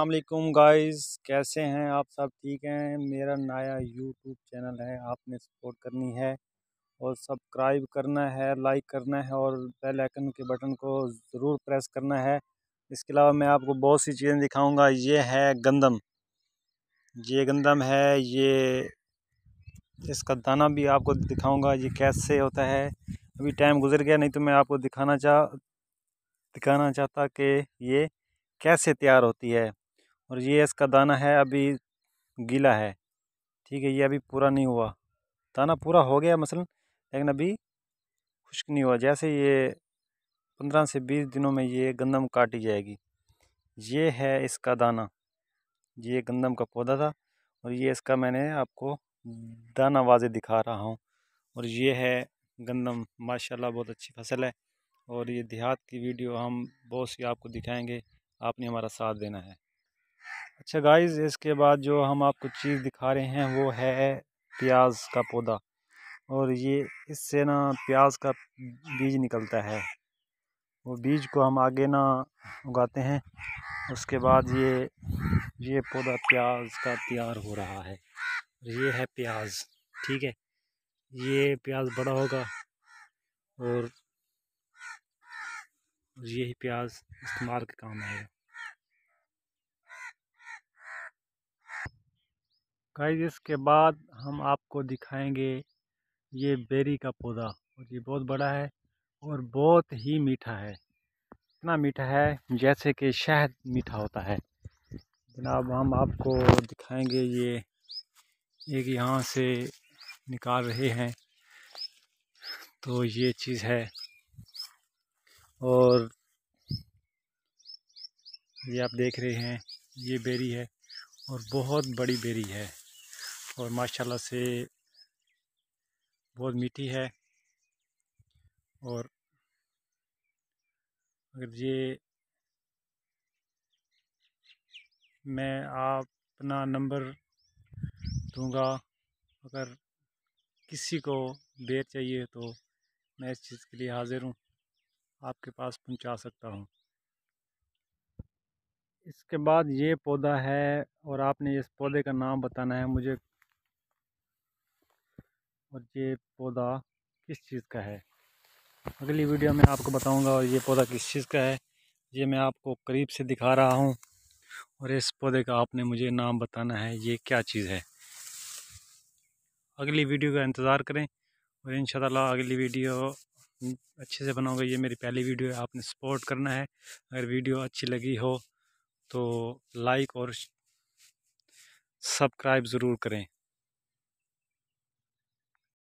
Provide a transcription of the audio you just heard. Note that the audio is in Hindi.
अल्लाम गाइस कैसे हैं आप सब ठीक हैं मेरा नया यूट्यूब चैनल है आपने सपोर्ट करनी है और सब्सक्राइब करना है लाइक करना है और बेल आइकन के बटन को ज़रूर प्रेस करना है इसके अलावा मैं आपको बहुत सी चीज़ें दिखाऊंगा ये है गंदम ये गंदम है ये इसका दाना भी आपको दिखाऊंगा ये कैसे होता है अभी टाइम गुजर गया नहीं तो मैं आपको दिखाना चाह दिखाना चाहता कि ये कैसे तैयार होती है और ये इसका दाना है अभी गीला है ठीक है ये अभी पूरा नहीं हुआ दाना पूरा हो गया मसलन लेकिन अभी खुश्क नहीं हुआ जैसे ये पंद्रह से बीस दिनों में ये गंदम काटी जाएगी ये है इसका दाना ये गंदम का पौधा था और ये इसका मैंने आपको दाना वाजे दिखा रहा हूँ और ये है गंदम माशाल्लाह बहुत अच्छी फसल है और ये देहात की वीडियो हम बहुत सी आपको दिखाएंगे आपने हमारा साथ देना है अच्छा गाइस इसके बाद जो हम आपको चीज़ दिखा रहे हैं वो है प्याज का पौधा और ये इससे ना प्याज का बीज निकलता है वो बीज को हम आगे ना उगाते हैं उसके बाद ये ये पौधा प्याज का तैयार हो रहा है ये है प्याज ठीक है ये प्याज बड़ा होगा और यही प्याज इस्तेमाल के काम आएगा गाइज इसके बाद हम आपको दिखाएंगे ये बेरी का पौधा और ये बहुत बड़ा है और बहुत ही मीठा है इतना मीठा है जैसे कि शहद मीठा होता है जनाब हम आपको दिखाएंगे ये एक यहाँ से निकाल रहे हैं तो ये चीज़ है और ये आप देख रहे हैं ये बेरी है और बहुत बड़ी बेरी है और माशाल्लाह से बहुत मीठी है और अगर ये मैं आप अपना नंबर दूंगा अगर किसी को बेर चाहिए तो मैं इस चीज़ के लिए हाज़िर हूँ आपके पास पहुँचा सकता हूँ इसके बाद ये पौधा है और आपने इस पौधे का नाम बताना है मुझे और ये पौधा किस चीज़ का है अगली वीडियो में आपको बताऊंगा और ये पौधा किस चीज़ का है ये मैं आपको करीब से दिखा रहा हूँ और इस पौधे का आपने मुझे नाम बताना है ये क्या चीज़ है अगली वीडियो का इंतज़ार करें और इन अगली वीडियो अच्छे से बनाऊंगा ये मेरी पहली वीडियो है आपने सपोर्ट करना है अगर वीडियो अच्छी लगी हो तो लाइक और सब्सक्राइब ज़रूर करें